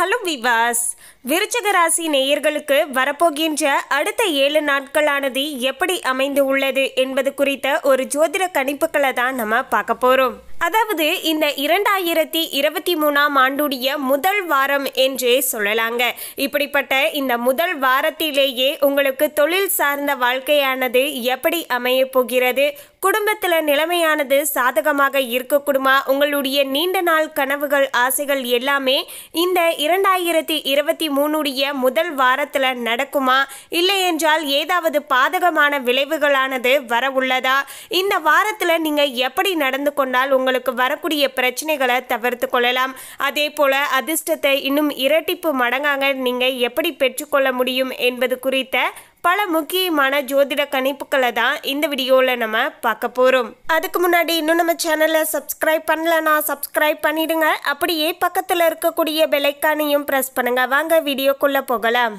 hello விவாஸ் விருச்சக ராசி நேயர்களுக்கு வரப்போகின்ற அடுத்த ஏழு நாட்களானது எப்படி அமைந்து உள்ளது என்பது குறித்த ஒரு ஜோதிட கணிப்புகளை தான் நம்ம பார்க்க போகிறோம் அதாவது இந்த இரண்டாயிரத்தி இருபத்தி மூணாம் ஆண்டுடைய முதல் வாரம் என்றே சொல்லலாங்க இப்படிப்பட்ட இந்த முதல் வாரத்திலேயே உங்களுக்கு தொழில் சார்ந்த வாழ்க்கையானது எப்படி அமைய போகிறது குடும்பத்தில் நிலைமையானது சாதகமாக இருக்கக்கூடுமா உங்களுடைய நீண்ட நாள் கனவுகள் ஆசைகள் எல்லாமே இந்த இரண்டாயிரத்தி இருபத்தி மூணுடைய முதல் வாரத்தில் நடக்குமா இல்லை என்றால் ஏதாவது பாதகமான விளைவுகளானது வர உள்ளதா இந்த வாரத்தில் நீங்கள் எப்படி நடந்து கொண்டால் உங்கள் உங்களுக்கு வரக்கூடிய பிரச்சனைகளை தவிர்த்து கொள்ளலாம் அதே போல் அதிர்ஷ்டத்தை இன்னும் இரட்டிப்பு மடங்காக நீங்கள் எப்படி பெற்றுக்கொள்ள முடியும் என்பது குறித்த பல முக்கியமான ஜோதிட கணிப்புகளை தான் இந்த வீடியோவில் நம்ம பார்க்க போகிறோம் அதுக்கு முன்னாடி இன்னும் நம்ம சேனலை சப்ஸ்கிரைப் பண்ணலன்னா சப்ஸ்கிரைப் பண்ணிடுங்க அப்படியே பக்கத்தில் இருக்கக்கூடிய பெலைக்கானையும் ப்ரெஸ் பண்ணுங்கள் வாங்க வீடியோக்குள்ளே போகலாம்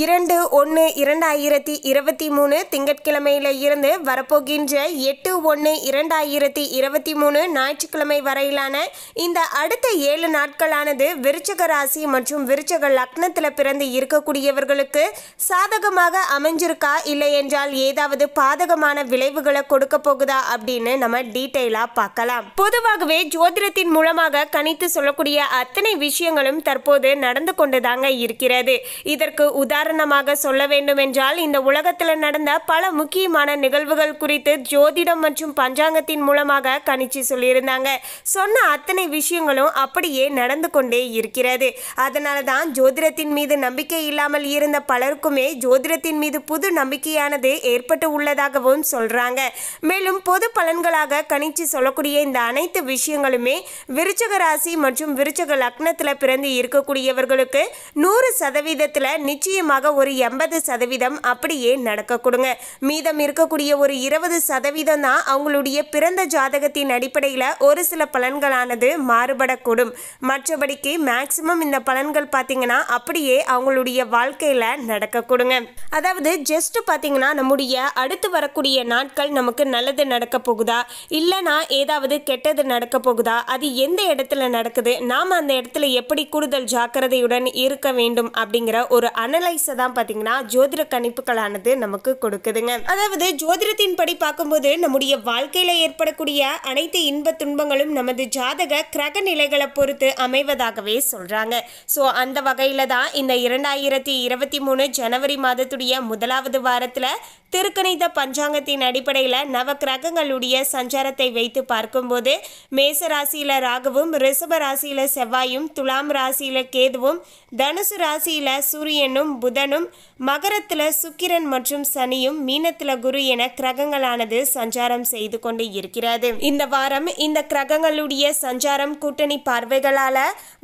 இரண்டு ஒன்று இரண்டாயிரத்தி இருபத்தி மூணு திங்கட்கிழமையில இருந்து வரப்போகின்ற எட்டு ஒன்று இரண்டாயிரத்தி இருபத்தி மூணு ஞாயிற்றுக்கிழமை வரையிலான இந்த அடுத்த ஏழு நாட்களானது விருச்சக ராசி மற்றும் விருச்சக லக்னத்தில் பிறந்து இருக்கக்கூடியவர்களுக்கு சாதகமாக அமைஞ்சிருக்கா இல்லை என்றால் ஏதாவது பாதகமான விளைவுகளை கொடுக்க போகுதா அப்படின்னு நம்ம டீட்டெயிலாக பார்க்கலாம் பொதுவாகவே ஜோதிடத்தின் மூலமாக கணித்து சொல்லக்கூடிய அத்தனை விஷயங்களும் தற்போது நடந்து கொண்டுதாங்க இருக்கிறது இதற்கு உதா உதாரணமாக சொல்ல வேண்டுமென்றால் இந்த உலகத்தில் நடந்த பல முக்கியமான நிகழ்வுகள் குறித்து ஜோதிடம் மற்றும் பஞ்சாங்கத்தின் மூலமாக கணிச்சு சொல்லியிருந்தாங்க சொன்ன அத்தனை விஷயங்களும் அப்படியே நடந்து கொண்டே இருக்கிறது அதனால தான் ஜோதிடத்தின் மீது நம்பிக்கை இல்லாமல் இருந்த பலருக்குமே ஜோதிடத்தின் மீது புது நம்பிக்கையானது ஏற்பட்டு உள்ளதாகவும் சொல்றாங்க மேலும் பொது பலன்களாக கணிச்சு சொல்லக்கூடிய இந்த அனைத்து விஷயங்களுமே விருச்சக ராசி மற்றும் விருச்சக லக்னத்தில் பிறந்து இருக்கக்கூடியவர்களுக்கு நூறு சதவீதத்தில் நிச்சயம் நிச்சயமாக ஒரு எண்பது சதவீதம் அப்படியே நடக்க கொடுங்க மீதம் இருக்கக்கூடிய ஒரு இருபது சதவீதம் தான் அவங்களுடைய பிறந்த ஜாதகத்தின் அடிப்படையில் ஒரு சில பலன்களானது மாறுபடக்கூடும் மற்றபடிக்கு மேக்சிமம் இந்த பலன்கள் பார்த்தீங்கன்னா அப்படியே அவங்களுடைய வாழ்க்கையில் நடக்க கொடுங்க அதாவது ஜஸ்ட் பார்த்தீங்கன்னா நம்முடைய அடுத்து வரக்கூடிய நாட்கள் நமக்கு நல்லது நடக்க போகுதா இல்லைனா ஏதாவது கெட்டது நடக்க போகுதா அது எந்த இடத்துல நடக்குது நாம் அந்த இடத்துல எப்படி கூடுதல் ஜாக்கிரதையுடன் இருக்க வேண்டும் அப்படிங்கிற ஒரு அனலைஸ் அட்வைஸை தான் பார்த்தீங்கன்னா ஜோதிட கணிப்புகளானது நமக்கு கொடுக்குதுங்க அதாவது ஜோதிடத்தின் படி பார்க்கும்போது நம்முடைய வாழ்க்கையில் ஏற்படக்கூடிய அனைத்து இன்ப துன்பங்களும் நமது ஜாதக கிரக நிலைகளை பொறுத்து அமைவதாகவே சொல்கிறாங்க ஸோ அந்த வகையில் தான் இந்த இரண்டாயிரத்தி இருபத்தி மூணு ஜனவரி மாதத்துடைய முதலாவது வாரத்தில் திருக்கணித பஞ்சாங்கத்தின் அடிப்படையில் நவ கிரகங்களுடைய சஞ்சாரத்தை வைத்து பார்க்கும்போது மேச ராசியில் ராகுவும் ரிஷப ராசியில் செவ்வாயும் துலாம் ராசியில் கேதுவும் தனுசு ராசியில் சூரியனும் புதனும் மகரத்தில் சுக்கிரன் மற்றும் சனியும் மீனத்தில் குரு என கிரகங்களானது சஞ்சாரம் செய்து கொண்டு இருக்கிறது இந்த வாரம் இந்த கிரகங்களுடைய சஞ்சாரம் கூட்டணி பார்வைகளால்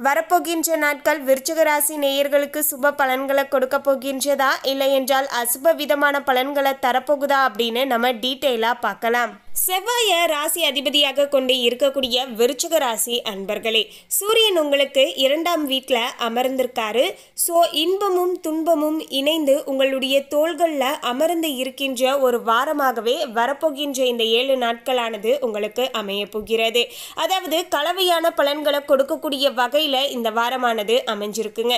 வரப்போகின்ற நாட்கள் விருச்சக ராசி நேயர்களுக்கு சுப பலன்களை கொடுக்க போகின்றதா இல்லை என்றால் அசுப விதமான பலன்களை தரப்போகுதா அப்படின்னு நம்ம டீட்டெயிலாக பார்க்கலாம் செவ்வாயை ராசி அதிபதியாக கொண்டு இருக்கக்கூடிய விருச்சக ராசி அன்பர்களே சூரியன் உங்களுக்கு இரண்டாம் வீட்டில் அமர்ந்திருக்காரு ஸோ இன்பமும் துன்பமும் இணைந்து உங்களுடைய தோள்களில் அமர்ந்து இருக்கின்ற ஒரு வாரமாகவே வரப்போகின்ற இந்த ஏழு நாட்களானது உங்களுக்கு அமையப்போகிறது அதாவது கலவையான பலன்களை கொடுக்கக்கூடிய வகையில் இந்த வாரமானது அமைஞ்சிருக்குங்க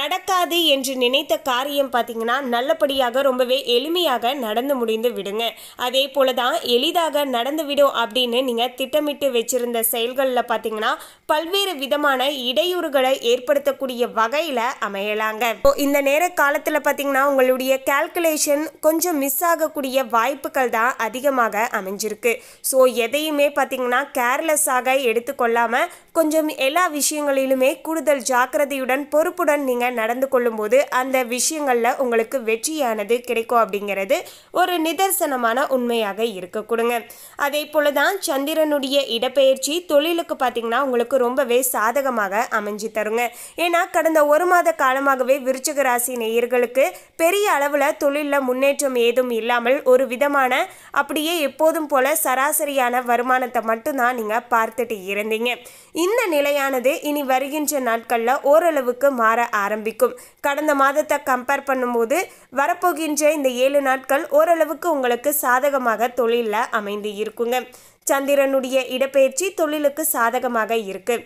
நடக்காது என்று நினைத்த காரியம் பார்த்தீங்கன்னா நல்லபடியாக ரொம்பவே எளிமையாக நடந்து முடிந்து விடுங்க அதே போல தான் எளிதாக நடந்துவிடும் அப்படின்னு நீங்கள் திட்டமிட்டு வச்சுருந்த செயல்களில் பார்த்தீங்கன்னா பல்வேறு விதமான இடையூறுகளை ஏற்படுத்தக்கூடிய வகையில் அமையலாங்க இப்போ இந்த நேர காலத்தில் பார்த்தீங்கன்னா உங்களுடைய கால்குலேஷன் கொஞ்சம் மிஸ் ஆகக்கூடிய வாய்ப்புகள் தான் அதிகமாக அமைஞ்சிருக்கு ஸோ எதையுமே பார்த்தீங்கன்னா கேர்லெஸ்ஸாக எடுத்துக்கொள்ளாமல் கொஞ்சம் எல்லா விஷயங்களிலுமே கூடுதல் ஜாக்கிரதையுடன் பொறுப்புடன் நீங்கள் நடந்து கொள்ளும்போது அந்த விஷயங்களில் உங்களுக்கு வெற்றியானது கிடைக்கும் அப்படிங்கிறது ஒரு நிதர்சனமான உண்மையாக இருக்கக்கூடுங்க அதே போல தான் சந்திரனுடைய இடப்பெயர்ச்சி தொழிலுக்கு பார்த்தீங்கன்னா உங்களுக்கு ரொம்பவே சாதகமாக அமைஞ்சு தருங்க ஏன்னா கடந்த ஒரு மாத காலமாகவே விருச்சக ராசி நேயர்களுக்கு பெரிய அளவில் தொழிலில் முன்னேற்றம் ஏதும் இல்லாமல் ஒரு விதமான அப்படியே எப்போதும் போல சராசரியான வருமானத்தை மட்டும்தான் நீங்கள் பார்த்துட்டு இருந்தீங்க இந்த நிலையானது இனி வருகின்ற நாட்களில் ஓரளவுக்கு மாற ஆரம்பிக்கும் கடந்த மாதத்தை கம்பேர் பண்ணும்போது வரப்போகின்ற இந்த ஏழு நாட்கள் ஓரளவுக்கு உங்களுக்கு சாதகமாக தொழிலில் அமைந்து இருக்குங்க சந்திரனுடைய இடப்பெயர்ச்சி தொழிலுக்கு சாதகமாக இருக்கு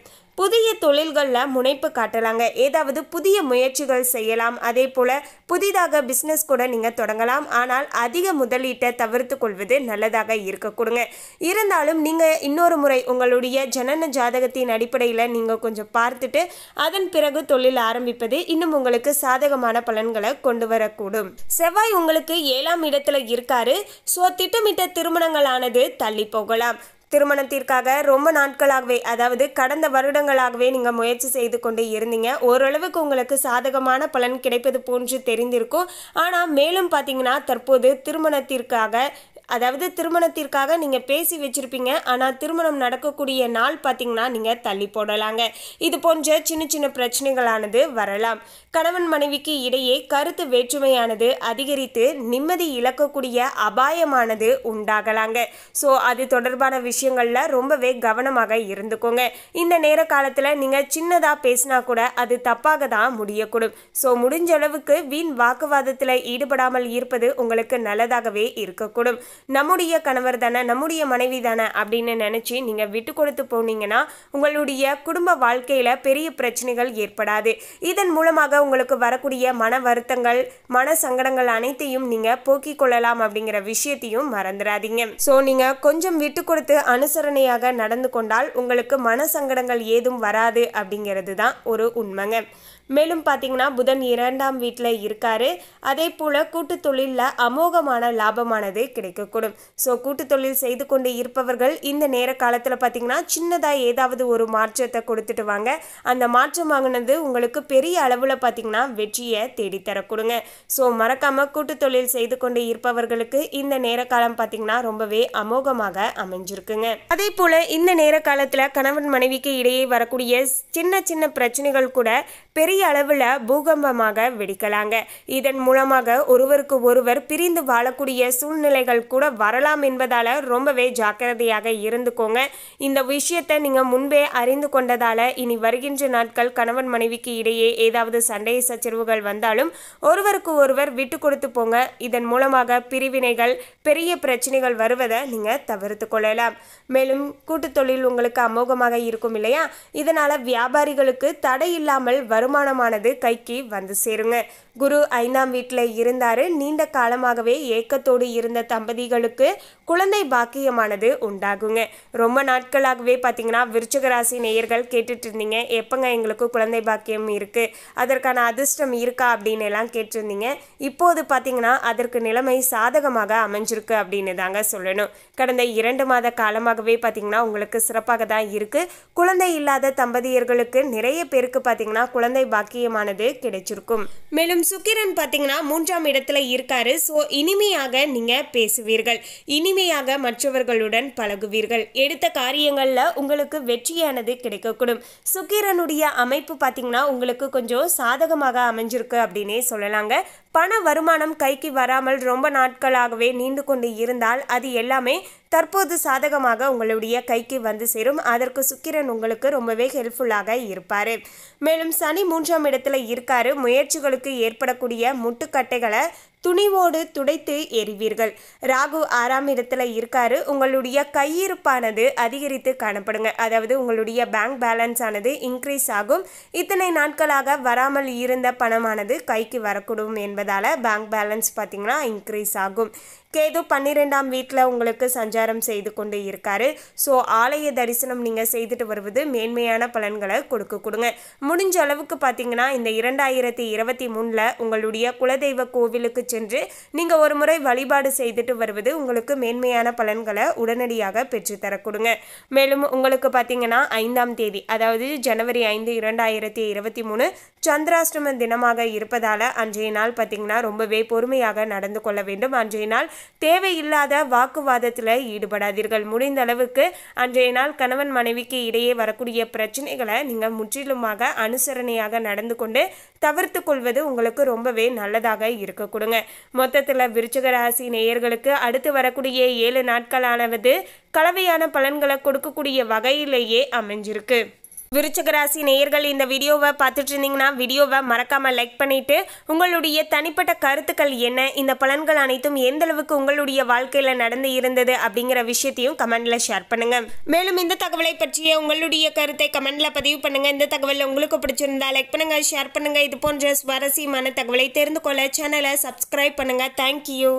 புதிய தொழில்களில் முனைப்பு காட்டலாங்க ஏதாவது புதிய முயற்சிகள் செய்யலாம் அதே போல் புதிதாக பிஸ்னஸ் கூட நீங்கள் தொடங்கலாம் ஆனால் அதிக முதலீட்டை தவிர்த்து கொள்வது நல்லதாக இருக்கக்கூடுங்க இருந்தாலும் நீங்கள் இன்னொரு முறை உங்களுடைய ஜனன ஜாதகத்தின் அடிப்படையில் நீங்கள் கொஞ்சம் பார்த்துட்டு அதன் பிறகு தொழில் ஆரம்பிப்பது இன்னும் உங்களுக்கு சாதகமான பலன்களை கொண்டு வரக்கூடும் செவ்வாய் உங்களுக்கு ஏழாம் இடத்துல இருக்காரு ஸோ திட்டமிட்ட திருமணங்களானது தள்ளி போகலாம் திருமணத்திற்காக ரொம்ப நாட்களாகவே அதாவது கடந்த வருடங்களாகவே நீங்கள் முயற்சி செய்து கொண்டு இருந்தீங்க ஓரளவுக்கு உங்களுக்கு சாதகமான பலன் கிடைப்பது போன்று தெரிந்திருக்கும் ஆனால் மேலும் பார்த்தீங்கன்னா தற்போது திருமணத்திற்காக அதாவது திருமணத்திற்காக நீங்கள் பேசி வச்சுருப்பீங்க ஆனால் திருமணம் நடக்கக்கூடிய நாள் பார்த்தீங்கன்னா நீங்கள் தள்ளி போடலாங்க இது போன்ற சின்ன சின்ன பிரச்சனைகளானது வரலாம் கணவன் மனைவிக்கு இடையே கருத்து வேற்றுமையானது அதிகரித்து நிம்மதி இழக்கக்கூடிய அபாயமானது உண்டாகலாங்க ஸோ அது தொடர்பான விஷயங்களில் ரொம்பவே கவனமாக இருந்துக்கோங்க இந்த நேர காலத்தில் நீங்கள் சின்னதாக பேசினா கூட அது தப்பாக தான் முடியக்கூடும் ஸோ முடிஞ்ச அளவுக்கு வீண் வாக்குவாதத்தில் ஈடுபடாமல் இருப்பது உங்களுக்கு நல்லதாகவே இருக்கக்கூடும் நம்முடைய கணவர் தானே நம்முடைய மனைவி தானே அப்படின்னு நினச்சி நீங்கள் விட்டு கொடுத்து போனீங்கன்னா உங்களுடைய குடும்ப வாழ்க்கையில் பெரிய பிரச்சனைகள் ஏற்படாது இதன் மூலமாக உங்களுக்கு வரக்கூடிய மன வருத்தங்கள் மன சங்கடங்கள் அனைத்தையும் நீங்கள் போக்கிக் கொள்ளலாம் அப்படிங்கிற விஷயத்தையும் மறந்துடாதீங்க ஸோ நீங்கள் கொஞ்சம் விட்டு கொடுத்து அனுசரணையாக நடந்து கொண்டால் உங்களுக்கு மன சங்கடங்கள் ஏதும் வராது அப்படிங்கிறது தான் ஒரு உண்மைங்க மேலும் பார்த்தீங்கன்னா புதன் இரண்டாம் வீட்டில் இருக்காரு அதே போல் கூட்டு தொழிலில் அமோகமான லாபமானது கிடைக்கக்கூடும் ஸோ கூட்டு தொழில் செய்து கொண்டு இருப்பவர்கள் இந்த நேர காலத்தில் பார்த்தீங்கன்னா சின்னதாக ஏதாவது ஒரு மாற்றத்தை கொடுத்துட்டு வாங்க அந்த மாற்றம் வாங்கினது உங்களுக்கு பெரிய அளவில் பார்த்தீங்கன்னா வெற்றியை தேடித்தரக்கூடுங்க ஸோ மறக்காமல் கூட்டு தொழில் செய்து கொண்டு இருப்பவர்களுக்கு இந்த நேர காலம் பார்த்தீங்கன்னா ரொம்பவே அமோகமாக அமைஞ்சிருக்குங்க அதே போல் இந்த நேர காலத்தில் கணவன் மனைவிக்கு இடையே வரக்கூடிய சின்ன சின்ன பிரச்சனைகள் கூட பெரிய அளவில் பூகம்பமாக வெடிக்கலாங்க இதன் மூலமாக ஒருவருக்கு ஒருவர் பிரிந்து வாழக்கூடிய சூழ்நிலைகள் கூட வரலாம் என்பதால் ரொம்பவே ஜாக்கிரதையாக இருந்துக்கோங்க இந்த விஷயத்தை நீங்கள் முன்பே அறிந்து கொண்டதால் இனி வருகின்ற நாட்கள் கணவன் மனைவிக்கு இடையே ஏதாவது சண்டை சச்சரவுகள் வந்தாலும் ஒருவருக்கு ஒருவர் விட்டு கொடுத்து போங்க இதன் மூலமாக பிரிவினைகள் பெரிய பிரச்சனைகள் வருவதை நீங்கள் தவிர்த்து கொள்ளலாம் மேலும் தொழில் உங்களுக்கு அமோகமாக இருக்கும் இல்லையா இதனால் வியாபாரிகளுக்கு தடை இல்லாமல் வரும் வருமானமானது கைக்கு வந்து சேருங்க குரு ஐந்தாம் வீட்டில் இருந்தாரு நீண்ட காலமாகவே ஏக்கத்தோடு இருந்த தம்பதிகளுக்கு குழந்தை பாக்கியமானது உண்டாகுங்க ரொம்ப நாட்களாகவே பார்த்தீங்கன்னா விருச்சக ராசி நேயர்கள் கேட்டுட்டு இருந்தீங்க எப்போங்க எங்களுக்கு குழந்தை பாக்கியம் இருக்குது அதற்கான அதிர்ஷ்டம் இருக்கா அப்படின்னு எல்லாம் கேட்டிருந்தீங்க இப்போது பார்த்தீங்கன்னா அதற்கு நிலைமை சாதகமாக அமைஞ்சிருக்கு அப்படின்னு தாங்க சொல்லணும் கடந்த இரண்டு மாத காலமாகவே பார்த்தீங்கன்னா உங்களுக்கு சிறப்பாக தான் இருக்குது குழந்தை இல்லாத தம்பதியர்களுக்கு நிறைய பேருக்கு பார்த்தீங்கன்னா குழந்தை குழந்தை பாக்கியமானது கிடைச்சிருக்கும் மேலும் சுக்கிரன் பார்த்தீங்கன்னா மூன்றாம் இடத்துல இருக்காரு ஸோ இனிமையாக நீங்கள் பேசுவீர்கள் இனிமையாக மற்றவர்களுடன் பழகுவீர்கள் எடுத்த காரியங்களில் உங்களுக்கு வெற்றியானது கிடைக்கக்கூடும் சுக்கிரனுடைய அமைப்பு பார்த்தீங்கன்னா உங்களுக்கு கொஞ்சம் சாதகமாக அமைஞ்சிருக்கு அப்படின்னே சொல்லலாங்க பண வருமானம் கைக்கு வராமல் ரொம்ப நாட்களாகவே நீண்டு கொண்டு இருந்தால் அது எல்லாமே தற்போது சாதகமாக உங்களுடைய கைக்கு வந்து சேரும் அதற்கு சுக்கிரன் உங்களுக்கு ரொம்பவே ஹெல்ப்ஃபுல்லாக இருப்பார் மேலும் சனி மூன்றாம் இடத்துல இருக்காரு முயற்சிகளுக்கு ஏற்படக்கூடிய முட்டுக்கட்டைகளை துணிவோடு துடைத்து எறிவீர்கள் ராகு ஆறாம் இடத்துல இருக்காரு உங்களுடைய கையிருப்பானது அதிகரித்து காணப்படுங்க அதாவது உங்களுடைய பேங்க் பேலன்ஸ் ஆனது இன்க்ரீஸ் ஆகும் இத்தனை நாட்களாக வராமல் இருந்த பணமானது கைக்கு வரக்கூடும் என்பதால் பேங்க் பேலன்ஸ் பார்த்திங்கன்னா இன்க்ரீஸ் ஆகும் கேது பன்னிரெண்டாம் வீட்டில் உங்களுக்கு சஞ்சாரம் செய்து கொண்டு இருக்காரு ஸோ ஆலய தரிசனம் நீங்கள் செய்துட்டு வருவது மேன்மையான பலன்களை கொடுக்க கொடுங்க முடிஞ்ச அளவுக்கு பார்த்தீங்கன்னா இந்த இரண்டாயிரத்தி இருபத்தி மூணில் உங்களுடைய குலதெய்வ கோவிலுக்கு சென்று நீங்கள் ஒரு முறை வழிபாடு செய்துட்டு வருவது உங்களுக்கு மேன்மையான பலன்களை உடனடியாக பெற்றுத்தரக்கூடுங்க மேலும் உங்களுக்கு பார்த்தீங்கன்னா ஐந்தாம் தேதி அதாவது ஜனவரி ஐந்து இரண்டாயிரத்தி இருபத்தி மூணு சந்திராஷ்டம தினமாக இருப்பதால் அன்றைய நாள் பார்த்தீங்கன்னா ரொம்பவே பொறுமையாக நடந்து கொள்ள வேண்டும் அன்றைய நாள் தேவையில்லாத வாக்குவாதத்தில் ஈடுபடாதீர்கள் முடிந்த அளவுக்கு அன்றைய நாள் கணவன் மனைவிக்கு இடையே வரக்கூடிய பிரச்சனைகளை நீங்கள் முற்றிலுமாக அனுசரணையாக நடந்து கொண்டு தவிர்த்து கொள்வது உங்களுக்கு ரொம்பவே நல்லதாக இருக்க கொடுங்க மொத்தத்தில் விருச்சக ராசி நேயர்களுக்கு அடுத்து வரக்கூடிய ஏழு நாட்களானவது கலவையான பலன்களை கொடுக்கக்கூடிய வகையிலேயே அமைஞ்சிருக்கு விருச்சகராசி நேயர்கள் இந்த வீடியோவை பார்த்துட்டு இருந்தீங்கன்னா வீடியோவை மறக்காமல் லைக் பண்ணிவிட்டு உங்களுடைய தனிப்பட்ட கருத்துக்கள் என்ன இந்த பலன்கள் அனைத்தும் எந்த அளவுக்கு உங்களுடைய வாழ்க்கையில் நடந்து இருந்தது அப்படிங்கிற விஷயத்தையும் கமெண்டில் ஷேர் பண்ணுங்கள் மேலும் இந்த தகவலை பற்றிய உங்களுடைய கருத்தை கமெண்டில் பதிவு பண்ணுங்கள் இந்த தகவல் உங்களுக்கு பிடிச்சிருந்தா லைக் பண்ணுங்கள் ஷேர் பண்ணுங்கள் இது போன்ற சுவாரஸ்யமான தகவலை தெரிந்து கொள்ள சேனலை சப்ஸ்கிரைப் பண்ணுங்கள் தேங்க்யூ